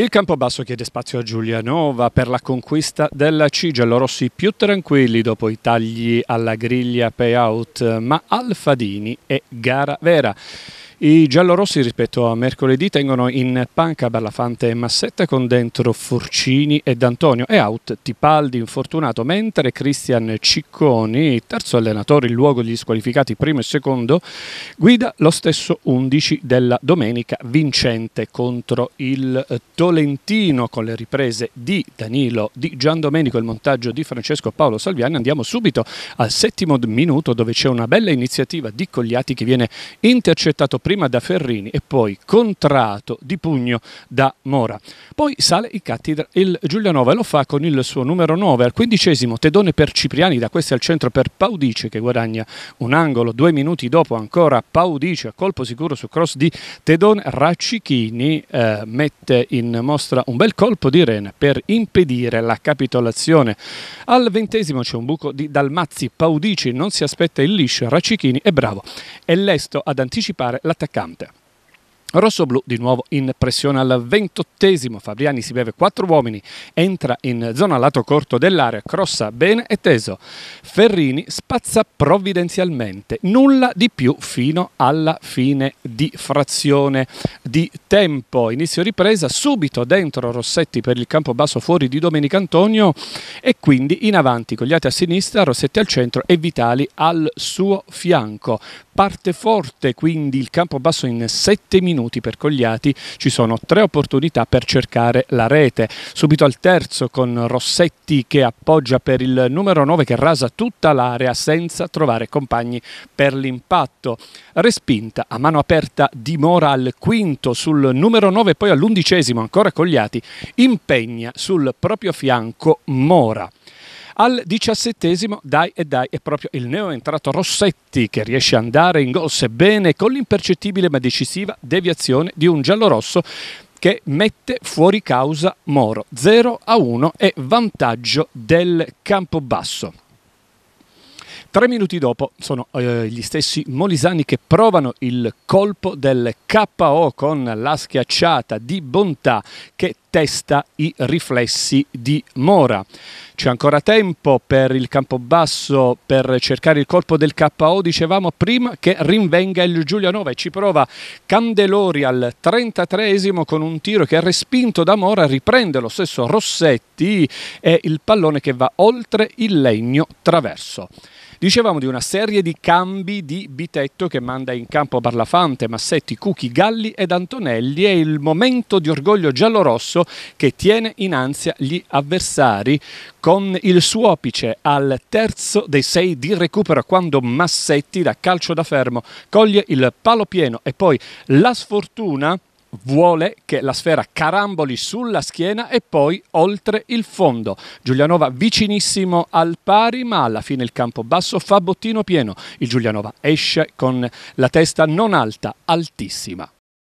Il Campobasso chiede spazio a Giulianova per la conquista della Cigelo, Rossi più tranquilli dopo i tagli alla griglia payout, ma Alfadini è gara vera. I giallorossi rispetto a mercoledì tengono in panca Ballafante e Massetta con dentro Forcini ed Antonio e out Tipaldi infortunato mentre Cristian Cicconi, terzo allenatore in luogo degli squalificati primo e secondo, guida lo stesso 11 della domenica vincente contro il Tolentino con le riprese di Danilo, di Gian Domenico e il montaggio di Francesco Paolo Salviani. Andiamo subito al settimo minuto dove c'è una bella iniziativa di Cogliati che viene intercettato prima da Ferrini e poi contrato di pugno da Mora. Poi sale in cattedra il Giulianova e lo fa con il suo numero 9 al quindicesimo Tedone per Cipriani, da questi al centro per Paudice che guadagna un angolo, due minuti dopo ancora Paudice a colpo sicuro su cross di Tedone, Raccichini eh, mette in mostra un bel colpo di rena per impedire la capitolazione. Al ventesimo c'è un buco di Dalmazzi, Paudice non si aspetta il liscio, Raccichini è bravo, è lesto ad anticipare la atacante. Rossoblu di nuovo in pressione al ventottesimo, Fabriani si beve quattro uomini, entra in zona lato corto dell'area, crossa bene e teso. Ferrini spazza provvidenzialmente, nulla di più fino alla fine di frazione di tempo. Inizio ripresa, subito dentro Rossetti per il campo basso fuori di Domenica Antonio e quindi in avanti, Cogliati a sinistra, Rossetti al centro e Vitali al suo fianco. Parte forte quindi il campo basso in 7 minuti minuti per Cogliati ci sono tre opportunità per cercare la rete. Subito al terzo con Rossetti che appoggia per il numero 9 che rasa tutta l'area senza trovare compagni per l'impatto. Respinta a mano aperta di Mora al quinto sul numero 9 poi all'undicesimo ancora Cogliati impegna sul proprio fianco Mora. Al diciassettesimo, dai e dai, è proprio il neo entrato Rossetti che riesce ad andare in gol, sebbene con l'impercettibile ma decisiva deviazione di un giallo rosso che mette fuori causa Moro. 0 a 1 e vantaggio del Campobasso. Tre minuti dopo sono eh, gli stessi molisani che provano il colpo del KO con la schiacciata di Bontà che testa i riflessi di Mora. C'è ancora tempo per il campo basso per cercare il colpo del KO, dicevamo prima che rinvenga il Giulianova e ci prova Candelori al 33esimo con un tiro che è respinto da Mora, riprende lo stesso Rossetti e il pallone che va oltre il legno traverso. Dicevamo di una serie di cambi di Bitetto che manda in campo Barlafante, Massetti, Cucchi, Galli ed Antonelli e il momento di orgoglio giallorosso che tiene in ansia gli avversari con il suo apice al terzo dei sei di recupero quando Massetti da calcio da fermo coglie il palo pieno e poi la sfortuna vuole che la sfera caramboli sulla schiena e poi oltre il fondo. Giulianova vicinissimo al pari, ma alla fine il campo basso fa bottino pieno. Il Giulianova esce con la testa non alta, altissima.